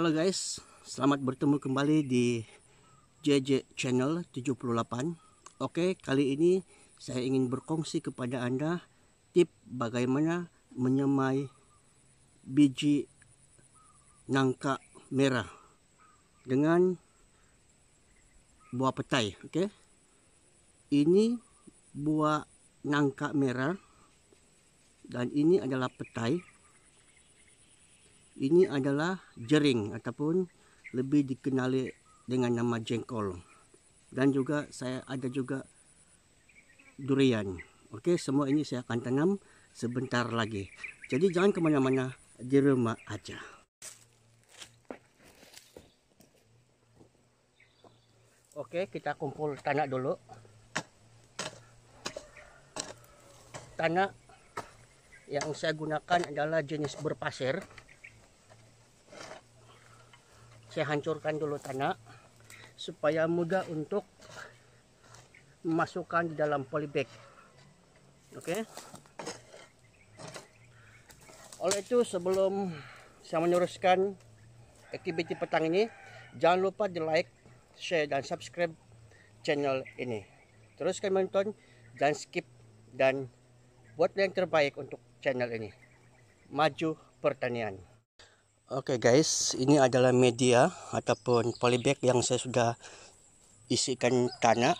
Halo guys, selamat bertemu kembali di JJ Channel 78 Oke, kali ini saya ingin berkongsi kepada Anda tip bagaimana menyemai biji nangka merah dengan buah petai Oke, ini buah nangka merah dan ini adalah petai ini adalah jering ataupun lebih dikenali dengan nama jengkol dan juga saya ada juga durian oke semua ini saya akan tanam sebentar lagi jadi jangan kemana-mana di rumah aja oke kita kumpul tanah dulu tanah yang saya gunakan adalah jenis berpasir saya hancurkan dulu tanah supaya mudah untuk memasukkan di dalam polybag oke okay? oleh itu sebelum saya meneruskan activity petang ini jangan lupa di like share dan subscribe channel ini teruskan menonton dan skip dan buat yang terbaik untuk channel ini maju pertanian Oke okay guys, ini adalah media ataupun polybag yang saya sudah isikan tanah.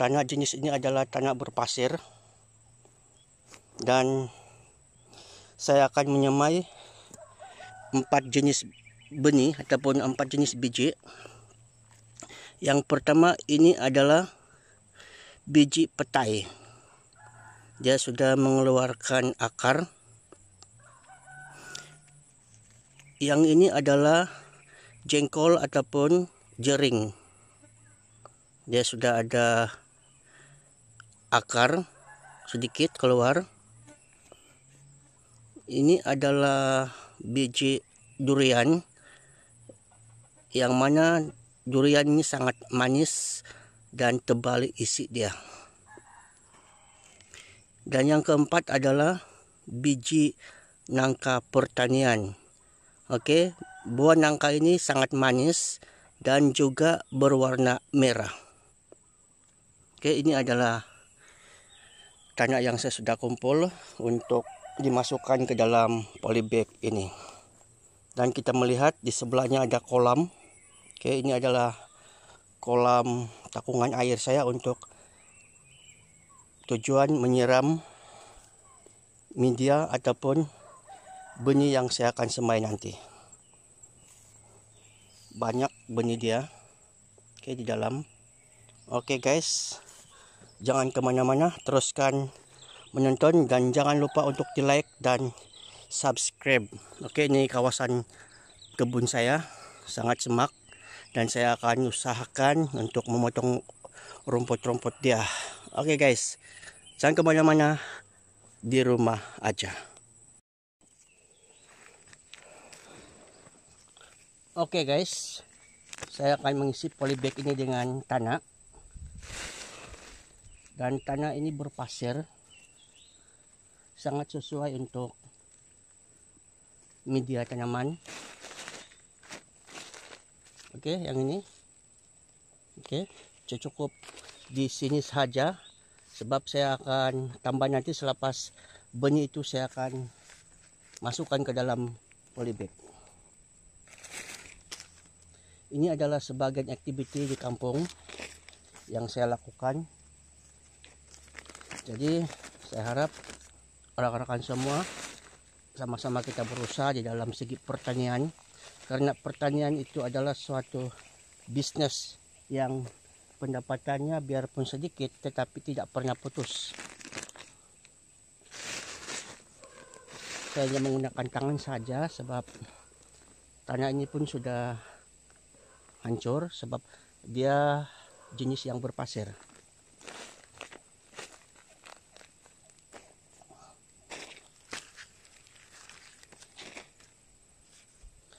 Tanah jenis ini adalah tanah berpasir. Dan saya akan menyemai empat jenis benih ataupun empat jenis biji. Yang pertama ini adalah biji petai. Dia sudah mengeluarkan akar yang ini adalah jengkol ataupun jering dia sudah ada akar sedikit keluar ini adalah biji durian yang mana durian ini sangat manis dan tebal isi dia dan yang keempat adalah biji nangka pertanian Oke, buah nangka ini sangat manis dan juga berwarna merah. Oke, ini adalah tanah yang saya sudah kumpul untuk dimasukkan ke dalam polybag ini. Dan kita melihat di sebelahnya ada kolam. Oke, ini adalah kolam takungan air saya untuk tujuan menyiram media ataupun benih yang saya akan semai nanti banyak benih dia oke di dalam oke guys jangan kemana-mana teruskan menonton dan jangan lupa untuk di like dan subscribe oke ini kawasan kebun saya sangat semak dan saya akan usahakan untuk memotong rumput-rumput dia oke guys jangan kemana-mana di rumah aja Oke okay guys, saya akan mengisi polybag ini dengan tanah. Dan tanah ini berpasir. Sangat sesuai untuk media tanaman. Oke, okay, yang ini. Oke, okay, cukup di sini saja. Sebab saya akan tambah nanti selepas benih itu saya akan masukkan ke dalam polybag. Ini adalah sebagian aktiviti di kampung yang saya lakukan. Jadi saya harap rekan-rekan semua sama-sama kita berusaha di dalam segi pertanian karena pertanian itu adalah suatu bisnis yang pendapatannya biarpun sedikit tetapi tidak pernah putus saya hanya menggunakan tangan saja sebab tanah ini pun sudah hancur sebab dia jenis yang berpasir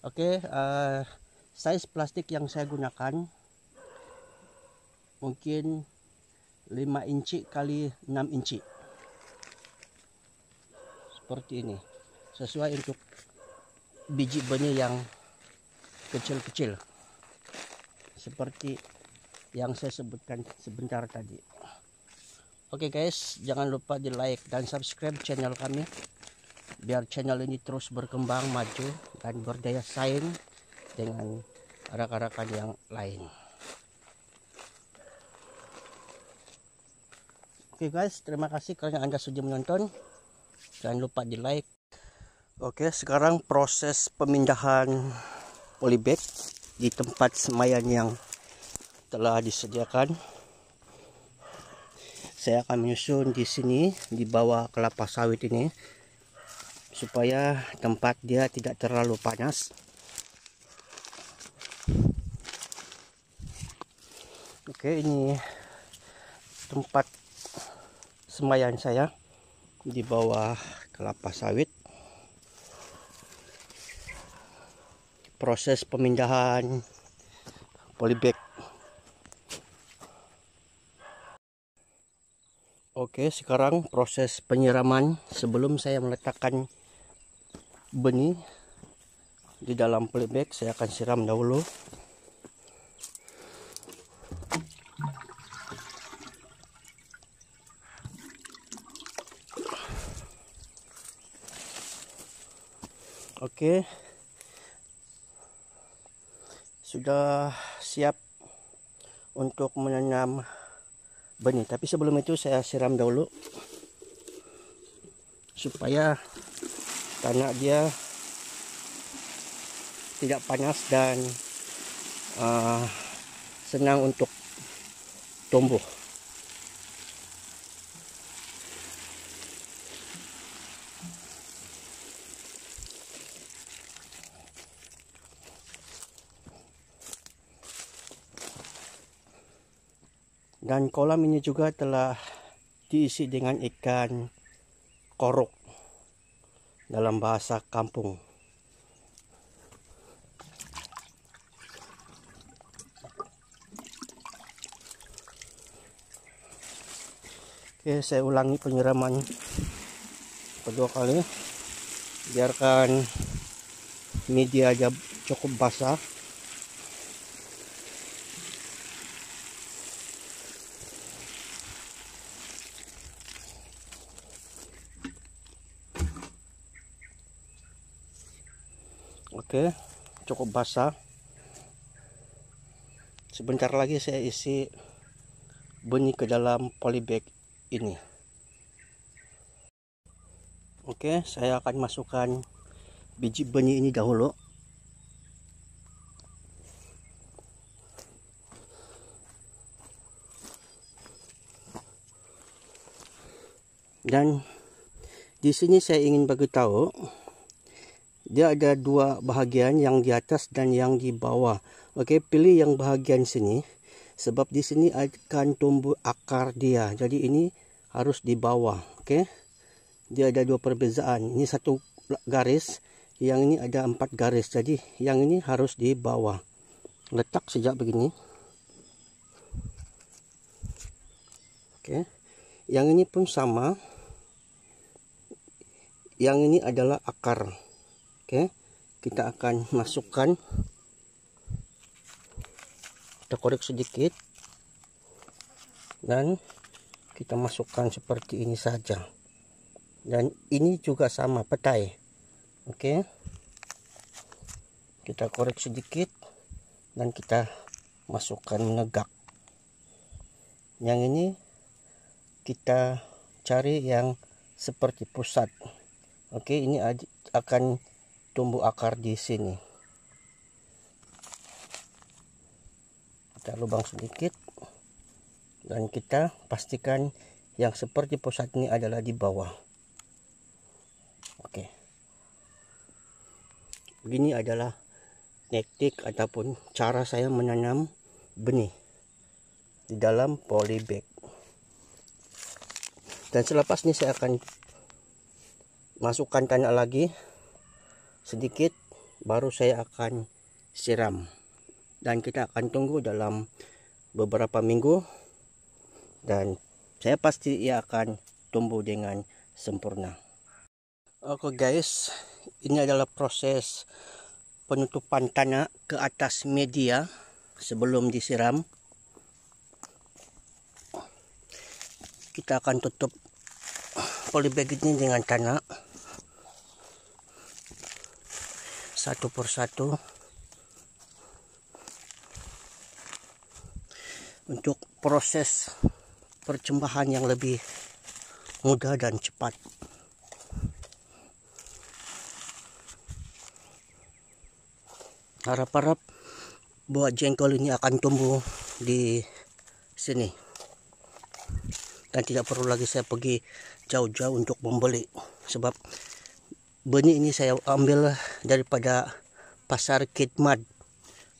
Oke, okay, uh, eh, size plastik yang saya gunakan mungkin 5 inci kali 6 inci. Seperti ini. Sesuai untuk biji benih yang kecil-kecil seperti yang saya sebutkan sebentar tadi oke okay guys jangan lupa di like dan subscribe channel kami biar channel ini terus berkembang maju dan berdaya saing dengan rekan-rekan yang lain oke okay guys terima kasih karena anda sudah menonton jangan lupa di like oke okay, sekarang proses pemindahan polybag di tempat semayan yang telah disediakan. Saya akan menyusun di sini di bawah kelapa sawit ini supaya tempat dia tidak terlalu panas. Oke, ini tempat semayan saya di bawah kelapa sawit proses pemindahan polybag Oke sekarang proses penyiraman sebelum saya meletakkan benih di dalam polybag saya akan siram dahulu Oke okay sudah siap untuk menanam benih tapi sebelum itu saya siram dahulu supaya tanah dia tidak panas dan uh, senang untuk tumbuh Dan kolam ini juga telah diisi dengan ikan korok dalam bahasa kampung. Oke, saya ulangi penyiraman kedua kali. Biarkan media aja cukup basah oke cukup basah sebentar lagi saya isi benih ke dalam polybag ini oke saya akan masukkan biji benih ini dahulu dan di sini saya ingin bagi tahu dia ada dua bahagian yang di atas dan yang di bawah oke pilih yang bahagian sini sebab di sini akan tumbuh akar dia jadi ini harus di bawah oke dia ada dua perbezaan ini satu garis yang ini ada empat garis jadi yang ini harus di bawah letak sejak begini oke yang ini pun sama yang ini adalah akar Oke, kita akan masukkan kita korek sedikit dan kita masukkan seperti ini saja dan ini juga sama petai oke kita korek sedikit dan kita masukkan menegak yang ini kita cari yang seperti pusat oke ini akan tumbuh akar di sini kita lubang sedikit dan kita pastikan yang seperti pusat ini adalah di bawah oke begini adalah teknik ataupun cara saya menanam benih di dalam polybag dan selepas ini saya akan masukkan tanah lagi sedikit baru saya akan siram dan kita akan tunggu dalam beberapa minggu dan saya pasti ia akan tumbuh dengan sempurna oke guys ini adalah proses penutupan tanah ke atas media sebelum disiram kita akan tutup polybag ini dengan tanah satu persatu untuk proses percembahan yang lebih mudah dan cepat. Harap-harap buah jengkol ini akan tumbuh di sini dan tidak perlu lagi saya pergi jauh-jauh untuk membeli sebab benih ini saya ambil daripada pasar Kidmat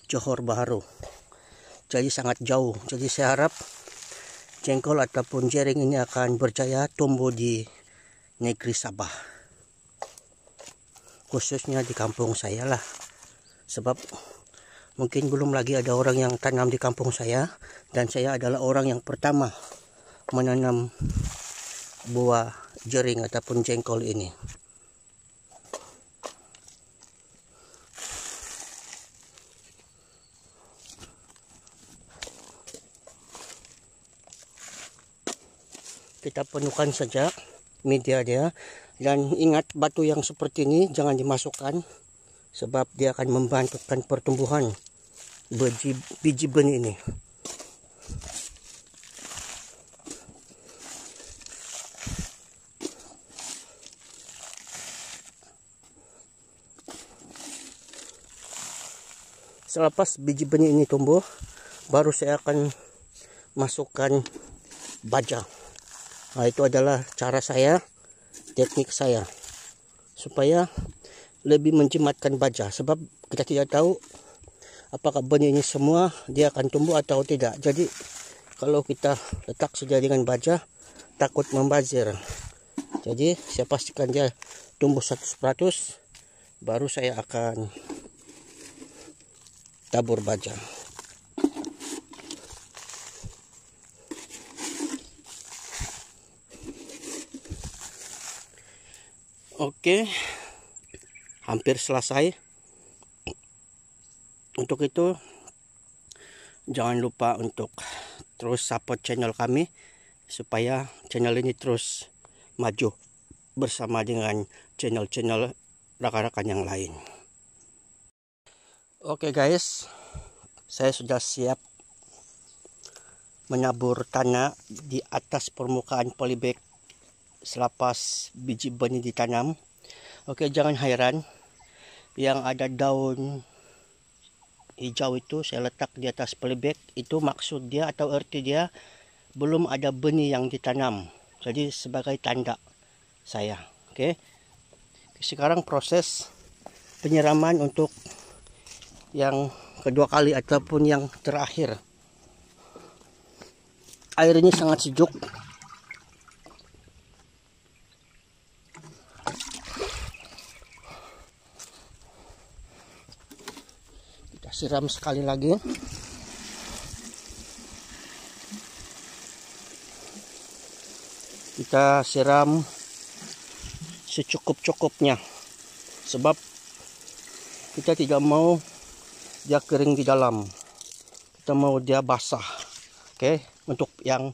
Johor Bahru jadi sangat jauh jadi saya harap jengkol ataupun jering ini akan berjaya tumbuh di negeri Sabah khususnya di kampung saya lah sebab mungkin belum lagi ada orang yang tanam di kampung saya dan saya adalah orang yang pertama menanam buah jering ataupun jengkol ini kita penuhkan saja media dia dan ingat batu yang seperti ini jangan dimasukkan sebab dia akan membantukan pertumbuhan biji, biji benih ini selepas biji benih ini tumbuh baru saya akan masukkan baja Nah, itu adalah cara saya, teknik saya supaya lebih mencematkan baja sebab kita tidak tahu apakah benih semua dia akan tumbuh atau tidak. Jadi kalau kita letak sejaringan baja takut membazir. Jadi saya pastikan dia tumbuh 100% baru saya akan tabur baja. Oke, hampir selesai. Untuk itu, jangan lupa untuk terus support channel kami supaya channel ini terus maju bersama dengan channel-channel rekan-rekan yang lain. Oke guys, saya sudah siap menabur tanah di atas permukaan polybag selepas biji benih ditanam oke jangan hairan yang ada daun hijau itu saya letak di atas pelebek itu maksud dia atau arti dia belum ada benih yang ditanam jadi sebagai tanda saya oke sekarang proses penyiraman untuk yang kedua kali ataupun yang terakhir air ini sangat sejuk siram sekali lagi kita siram secukup-cukupnya sebab kita tidak mau dia kering di dalam kita mau dia basah oke okay? untuk yang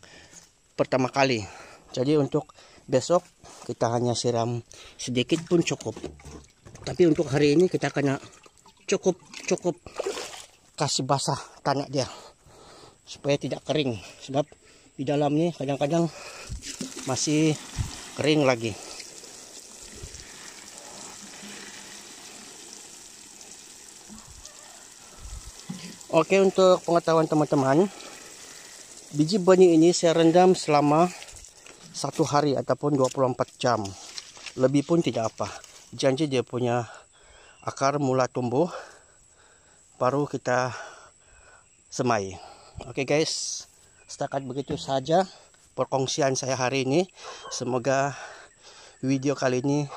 pertama kali jadi untuk besok kita hanya siram sedikit pun cukup tapi untuk hari ini kita kena cukup cukup kasih basah tanah dia supaya tidak kering sebab di dalamnya kadang-kadang masih kering lagi Oke untuk pengetahuan teman-teman biji benih ini saya rendam selama satu hari ataupun 24 jam lebih pun tidak apa janji dia punya akar mula tumbuh baru kita semai. Okay guys, setakat begitu saja perkongsian saya hari ini. Semoga video kali ini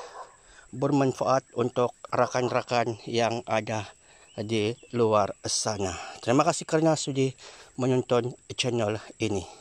bermanfaat untuk rakan-rakan yang ada di luar sana. Terima kasih kerana sudah menonton channel ini.